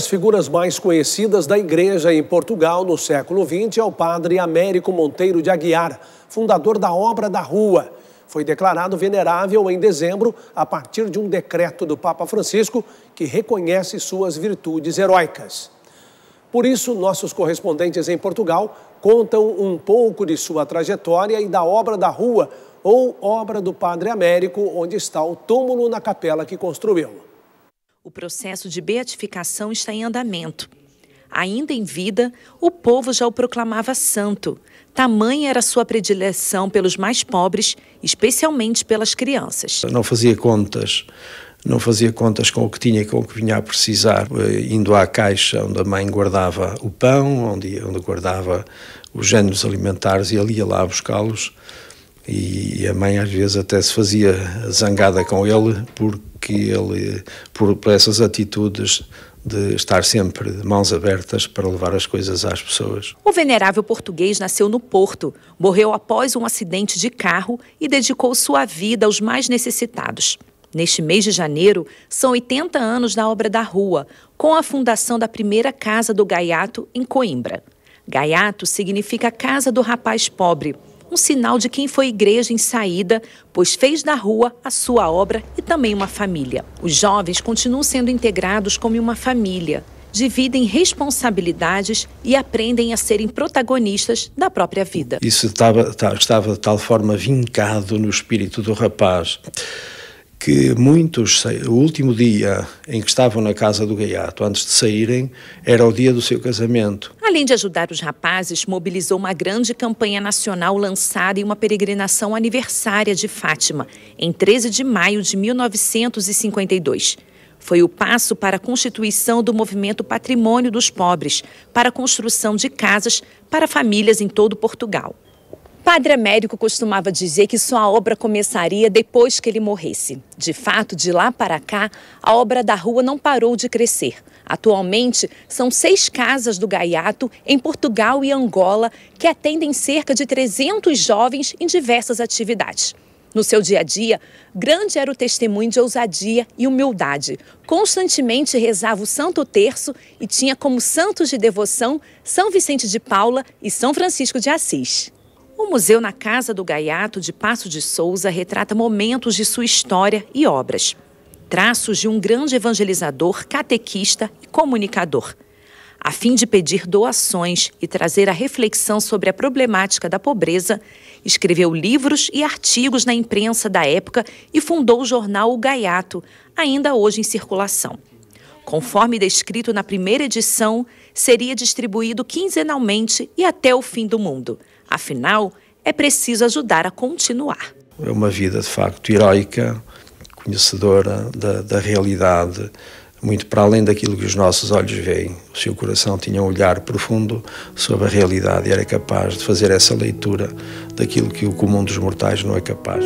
As figuras mais conhecidas da igreja em Portugal no século XX é o padre Américo Monteiro de Aguiar, fundador da Obra da Rua. Foi declarado venerável em dezembro a partir de um decreto do Papa Francisco que reconhece suas virtudes heróicas. Por isso, nossos correspondentes em Portugal contam um pouco de sua trajetória e da obra da rua ou obra do Padre Américo, onde está o túmulo na capela que construiu. O processo de beatificação está em andamento. Ainda em vida, o povo já o proclamava santo. Tamanha era sua predileção pelos mais pobres, especialmente pelas crianças. Não fazia contas, não fazia contas com o que tinha e com o que vinha a precisar, eh, indo à caixa onde a mãe guardava o pão, onde, onde guardava os géneros alimentares e ali ia lá buscá-los e a mãe às vezes até se fazia zangada com ele porque ele por, por essas atitudes de estar sempre de mãos abertas para levar as coisas às pessoas. O venerável português nasceu no Porto, morreu após um acidente de carro e dedicou sua vida aos mais necessitados. Neste mês de janeiro, são 80 anos da obra da rua, com a fundação da primeira Casa do Gaiato em Coimbra. Gaiato significa Casa do Rapaz Pobre um sinal de quem foi igreja em saída, pois fez da rua a sua obra e também uma família. Os jovens continuam sendo integrados como uma família, dividem responsabilidades e aprendem a serem protagonistas da própria vida. Isso estava, tá, estava de tal forma vincado no espírito do rapaz que muitos, o último dia em que estavam na casa do gaiato, antes de saírem, era o dia do seu casamento. Além de ajudar os rapazes, mobilizou uma grande campanha nacional lançada em uma peregrinação aniversária de Fátima, em 13 de maio de 1952. Foi o passo para a constituição do movimento Patrimônio dos Pobres, para a construção de casas para famílias em todo Portugal. Padre Américo costumava dizer que sua obra começaria depois que ele morresse. De fato, de lá para cá, a obra da rua não parou de crescer. Atualmente, são seis casas do Gaiato, em Portugal e Angola, que atendem cerca de 300 jovens em diversas atividades. No seu dia a dia, grande era o testemunho de ousadia e humildade. Constantemente rezava o Santo Terço e tinha como santos de devoção São Vicente de Paula e São Francisco de Assis. O museu na Casa do Gaiato de Passo de Souza retrata momentos de sua história e obras. Traços de um grande evangelizador, catequista e comunicador. A fim de pedir doações e trazer a reflexão sobre a problemática da pobreza, escreveu livros e artigos na imprensa da época e fundou o jornal O Gaiato, ainda hoje em circulação. Conforme descrito na primeira edição, seria distribuído quinzenalmente e até o fim do mundo. Afinal, é preciso ajudar a continuar. É uma vida, de facto, heroica, conhecedora da, da realidade, muito para além daquilo que os nossos olhos veem. O seu coração tinha um olhar profundo sobre a realidade e era capaz de fazer essa leitura daquilo que o comum dos mortais não é capaz.